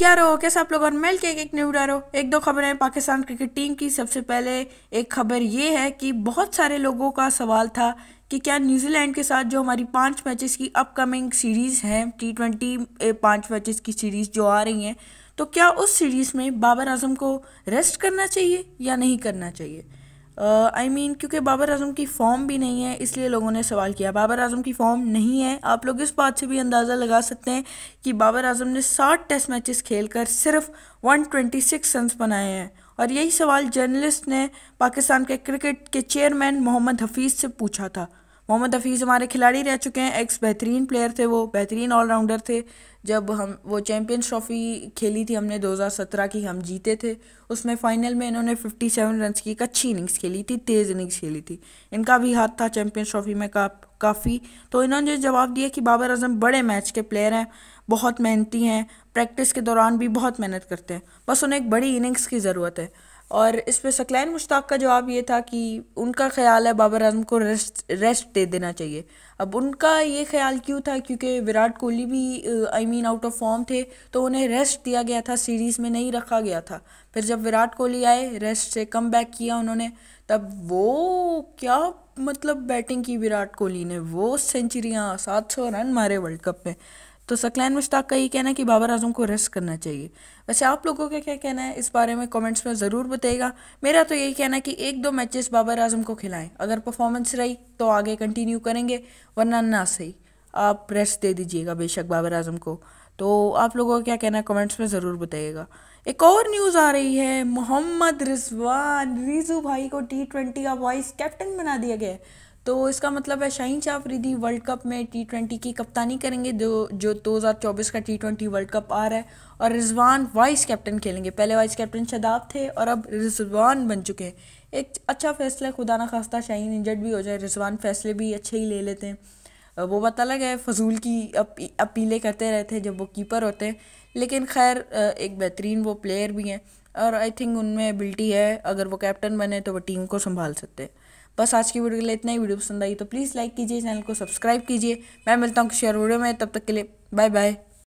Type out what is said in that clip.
यारो कैसे आप लोग और मेल के एक, एक न्यू डारो एक दो खबरें पाकिस्तान क्रिकेट टीम की सबसे पहले एक खबर ये है कि बहुत सारे लोगों का सवाल था कि क्या न्यूजीलैंड के साथ जो हमारी पांच मैचेस की अपकमिंग सीरीज़ हैं टी ट्वेंटी पाँच मैचेस की सीरीज़ जो आ रही हैं तो क्या उस सीरीज़ में बाबर आजम को रेस्ट करना चाहिए या नहीं करना चाहिए I uh, mean I mean, क्योंकि बाबर आजम की फॉर्म भी नहीं है इसलिए लोगों ने सवाल किया बाबर आजम की फॉर्म नहीं है आप लोग इस बात से भी अंदाज़ा लगा सकते हैं कि बाबर आजम ने साठ टेस्ट मैचेस खेलकर सिर्फ 126 ट्वेंटी बनाए हैं और यही सवाल जर्नलिस्ट ने पाकिस्तान के क्रिकेट के चेयरमैन मोहम्मद हफीज़ से पूछा था मोहम्मद हफीज़ हमारे खिलाड़ी रह चुके हैं एक्स बेहतरीन प्लेयर थे वो बेहतरीन ऑलराउंडर थे जब हम वो चैम्पियंस ट्रॉफी खेली थी हमने 2017 की हम जीते थे उसमें फ़ाइनल में इन्होंने 57 सेवन रन की एक अच्छी इनिंग्स खेली थी तेज़ इनिंग्स खेली थी इनका भी हाथ था चैम्पियंस ट्रॉफी में का, काफ़ी तो इन्होंने जवाब दिया कि बाबर अजम बड़े मैच के प्लेयर हैं बहुत मेहनती हैं प्रैक्टिस के दौरान भी बहुत मेहनत करते हैं बस उन्हें एक बड़ी इनिंग्स की ज़रूरत है और इस पर सकलैन मुश्ताक का जवाब ये था कि उनका ख्याल है बाबर आजम को रेस्ट रेस्ट दे देना चाहिए अब उनका ये ख्याल क्यों था क्योंकि विराट कोहली भी I mean out of form थे तो उन्हें रेस्ट दिया गया था सीरीज़ में नहीं रखा गया था फिर जब विराट कोहली आए रेस्ट से कम बैक किया उन्होंने तब वो क्या मतलब बैटिंग की विराट कोहली ने वो सेंचुरियाँ सात सौ रन मारे वर्ल्ड कप में तो सकलैन मुश्ताक का ये कहना है कि बाबर आजम को रेस्ट करना चाहिए वैसे आप लोगों का क्या कहना है इस बारे में कमेंट्स में ज़रूर बताइएगा मेरा तो यही कहना है कि एक दो मैचेस बाबर आजम को खिलाएं अगर परफॉर्मेंस रही तो आगे कंटिन्यू करेंगे वरना ना सही आप रेस्ट दे दीजिएगा बेशक बाबर आजम को तो आप लोगों का क्या कहना है कमेंट्स में ज़रूर बताइएगा एक और न्यूज़ आ रही है मोहम्मद रिजवान रिजू भाई को टी ट्वेंटी का वाइस कैप्टन बना दिया गया है तो इसका मतलब है शाहीन शाह अफरीदी वर्ल्ड कप में टी ट्वेंटी की कप्तानी करेंगे जो जो दो हज़ार चौबीस का टी ट्वेंटी वर्ल्ड कप आ रहा है और रिजवान वाइस कैप्टन खेलेंगे पहले वाइस कैप्टन शदाब थे और अब रिजवान बन चुके हैं एक अच्छा फैसला है खुदा ना खास्ता शाहीन इंजर्ड भी हो जाए रिजवान फैसले भी अच्छे ही ले लेते हैं वो बात अलग है फजूल की अप, अपीलें करते रहते हैं जब वो कीपर होते हैं लेकिन खैर एक बेहतरीन वो प्लेयर भी हैं और आई थिंक उनमें एबिलिटी है अगर वो कैप्टन बने तो वो टीम को संभाल सकते हैं बस आज की वीडियो के लिए इतना ही वीडियो पसंद आई तो प्लीज़ लाइक कीजिए चैनल को सब्सक्राइब कीजिए मैं मिलता हूँ शेयर वीडियो में तब तक के लिए बाय बाय